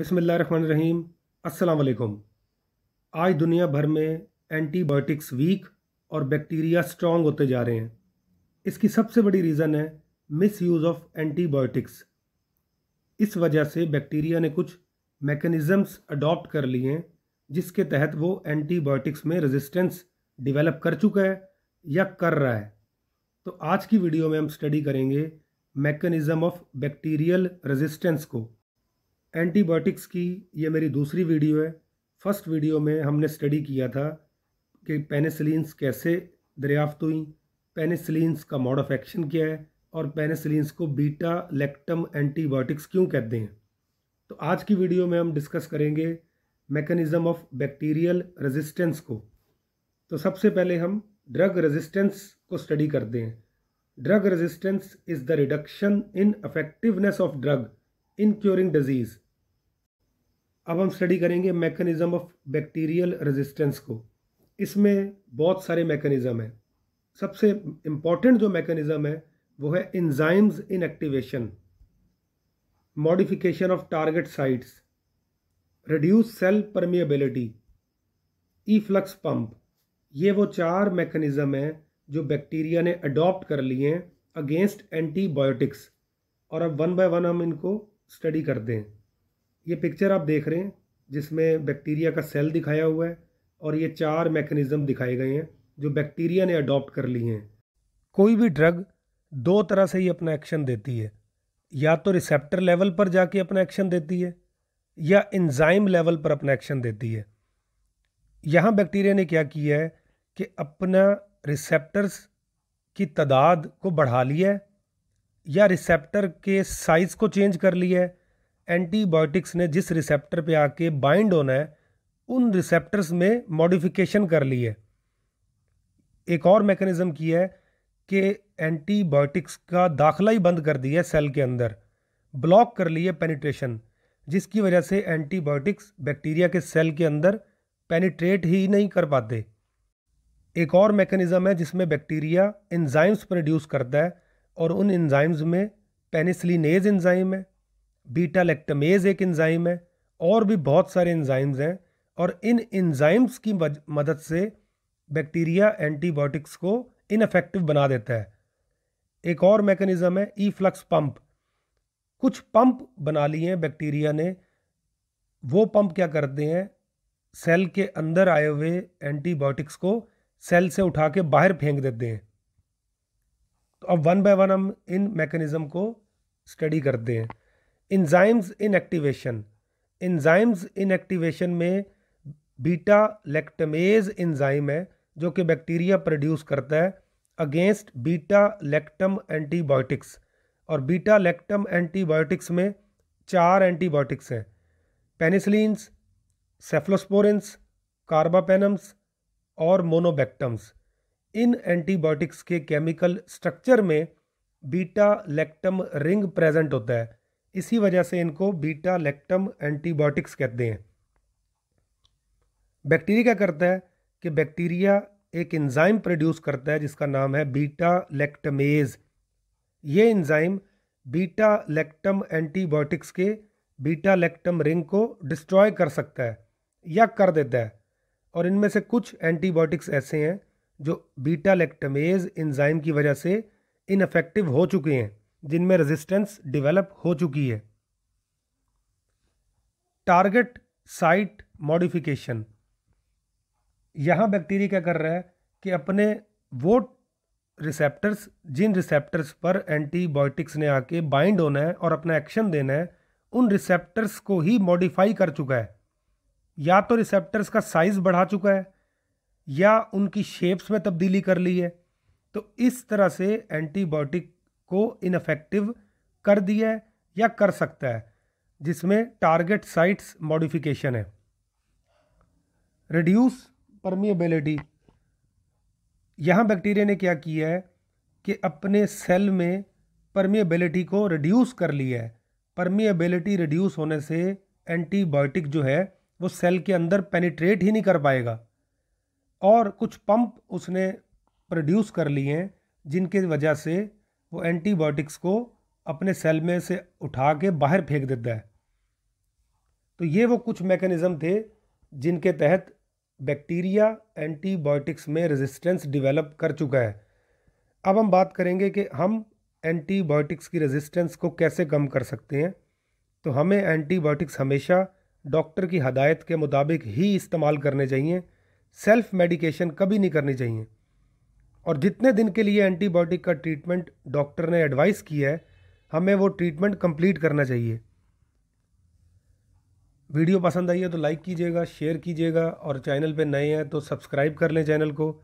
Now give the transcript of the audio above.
रहीम अस्सलाम आज दुनिया भर में एंटीबायोटिक्स वीक और बैक्टीरिया स्ट्रॉन्ग होते जा रहे हैं इसकी सबसे बड़ी रीज़न है मिस यूज़ ऑफ एंटीबायोटिक्स इस वजह से बैक्टीरिया ने कुछ मैकेनिज़म्स अडॉप्ट कर लिए हैं जिसके तहत वो एंटीबायोटिक्स में रेजिस्टेंस डिवेलप कर चुका है या कर रहा है तो आज की वीडियो में हम स्टडी करेंगे मैकेनिज़म ऑफ बैक्टीरियल रेजिस्टेंस को एंटीबायोटिक्स की ये मेरी दूसरी वीडियो है फर्स्ट वीडियो में हमने स्टडी किया था कि पेनिसिलिनस कैसे दरियाफ्त हुई पेनिसिलिनस का मोड ऑफ एक्शन क्या है और पेनिसिलिनस को बीटा लेक्टम एंटीबायोटिक्स क्यों कहते हैं तो आज की वीडियो में हम डिस्कस करेंगे मैकेनिज़म ऑफ बैक्टीरियल रेजिस्टेंस को तो सबसे पहले हम ड्रग रेजिस्टेंस को स्टडी करते हैं drug resistance is the reduction in effectiveness of drug in curing disease अब हम स्टडी करेंगे मैकेनिज़्म ऑफ बैक्टीरियल रेजिस्टेंस को इसमें बहुत सारे मैकेनिज़्म हैं सबसे इम्पॉर्टेंट जो मैकेनिज़्म है वो है enzymes inactivation modification of target sites reduce cell permeability efflux pump ये वो चार मैकेनिज़्म हैं जो बैक्टीरिया ने अडॉप्ट कर लिए हैं अगेंस्ट एंटीबायोटिक्स और अब वन बाय वन हम इनको स्टडी करते हैं ये पिक्चर आप देख रहे हैं जिसमें बैक्टीरिया का सेल दिखाया हुआ है और ये चार मैकेनिज़्म दिखाए गए हैं जो बैक्टीरिया ने अडॉप्ट कर लिए हैं कोई भी ड्रग दो तरह से ही अपना एक्शन देती है या तो रिसेप्टर लेवल पर जाके अपना एक्शन देती है या इंजाइम लेवल पर अपना एक्शन देती है यहाँ बैक्टीरिया ने क्या किया है कि अपना रिसेप्टर्स की तादाद को बढ़ा लिया है या रिसेप्टर के साइज़ को चेंज कर लिया है एंटीबायोटिक्स ने जिस रिसेप्टर पे आके बाइंड होना है उन रिसेप्टर्स में मॉडिफिकेशन कर ली है एक और मैकेनिज़्म की है कि एंटीबायोटिक्स का दाखला ही बंद कर दिया है सेल के अंदर ब्लॉक कर लिए पेनिट्रेशन जिसकी वजह से एंटीबायोटिक्स बैक्टीरिया के सेल के अंदर पेनिट्रेट ही नहीं कर पाते एक और मैकेनिज़्म है जिसमें बैक्टीरिया एंजाइम्स प्रोड्यूस करता है और उन एंजाइम्स में पेनिसलिनेज एंजाइम है बीटा लैक्टमेज एक इंजाइम है और भी बहुत सारे इंजाइम्स हैं और इन इंजाइम्स की मदद से बैक्टीरिया एंटीबायोटिक्स को इनफेक्टिव बना देता है एक और मैकेनिज़्म है ई फ्लक्स पंप कुछ पंप बना लिए हैं बैक्टीरिया ने वो पंप क्या करते हैं सेल के अंदर आए हुए एंटीबायोटिक्स को सेल से उठा के बाहर फेंक देते हैं तो अब वन बाय वन हम इन मैकेनिज़्म को स्टडी करते हैं इंजाइम्स इनएक्टिवेशन इंजाइम्स इनएक्टिवेशन में बीटा लैक्टमेज इंजाइम है जो कि बैक्टीरिया प्रोड्यूस करता है अगेंस्ट बीटा लैक्टम एंटीबायोटिक्स और बीटा लैक्टम एंटीबायोटिक्स में चार एंटीबायोटिक्स हैं पेनिसलिन्स सेफ्लोस्पोरेंस कार्बापेनम्स और मोनोबैक्टम्स इन एंटीबायोटिक्स के केमिकल स्ट्रक्चर में बीटा लैक्टम रिंग प्रेजेंट होता है इसी वजह से इनको बीटा लेक्टम एंटीबायोटिक्स कहते हैं बैक्टीरिया क्या करता है कि बैक्टीरिया एक इंजाइम प्रोड्यूस करता है जिसका नाम है बीटा लेक्टमेज ये इंजाइम बीटा लेक्टम एंटीबायोटिक्स के बीटा लेक्टम रिंग को डिस्ट्रॉय कर सकता है या कर देता है और इनमें से कुछ एंटीबायोटिक्स ऐसे हैं जो बीटा लेक्टमेज इंजाइम की वजह से इनफेक्टिव हो चुके हैं जिनमें रेजिस्टेंस डेवलप हो चुकी है टारगेट साइट मॉडिफिकेशन यहाँ बैक्टीरिया क्या कर रहा है कि अपने वो रिसेप्टर्स जिन रिसेप्टर्स पर एंटीबायोटिक्स ने आके बाइंड होना है और अपना एक्शन देना है उन रिसेप्टर्स को ही मॉडिफाई कर चुका है या तो रिसेप्टर्स का साइज़ बढ़ा चुका है या उनकी शेप्स में तब्दीली कर ली है तो इस तरह से एंटीबायोटिक को इनफेक्टिव कर दिया है या कर सकता है जिसमें टारगेट साइट्स मॉडिफिकेशन है रिड्यूस परमिएबिलिटी यहाँ बैक्टीरिया ने क्या किया है कि अपने सेल में परमिएबिलिटी को रिड्यूस कर लिया है परमिएबिलिटी रिड्यूस होने से एंटीबायोटिक जो है वो सेल के अंदर पेनिट्रेट ही नहीं कर पाएगा और कुछ पंप उसने प्रोड्यूस कर लिए हैं जिनके वजह से वो एंटीबायोटिक्स को अपने सेल में से उठा के बाहर फेंक देता है तो ये वो कुछ मैकेनिज़्म थे जिनके तहत बैक्टीरिया एंटीबायोटिक्स में रेजिस्टेंस डेवलप कर चुका है अब हम बात करेंगे कि हम एंटीबायोटिक्स की रेजिस्टेंस को कैसे कम कर सकते हैं तो हमें एंटीबायोटिक्स हमेशा डॉक्टर की हदायत के मुताबिक ही इस्तेमाल करने चाहिए सेल्फ़ मेडिकेशन कभी नहीं करनी चाहिए और जितने दिन के लिए एंटीबायोटिक का ट्रीटमेंट डॉक्टर ने एडवाइस किया है हमें वो ट्रीटमेंट कंप्लीट करना चाहिए वीडियो पसंद आई है तो लाइक कीजिएगा शेयर कीजिएगा और चैनल पे नए हैं तो सब्सक्राइब कर लें चैनल को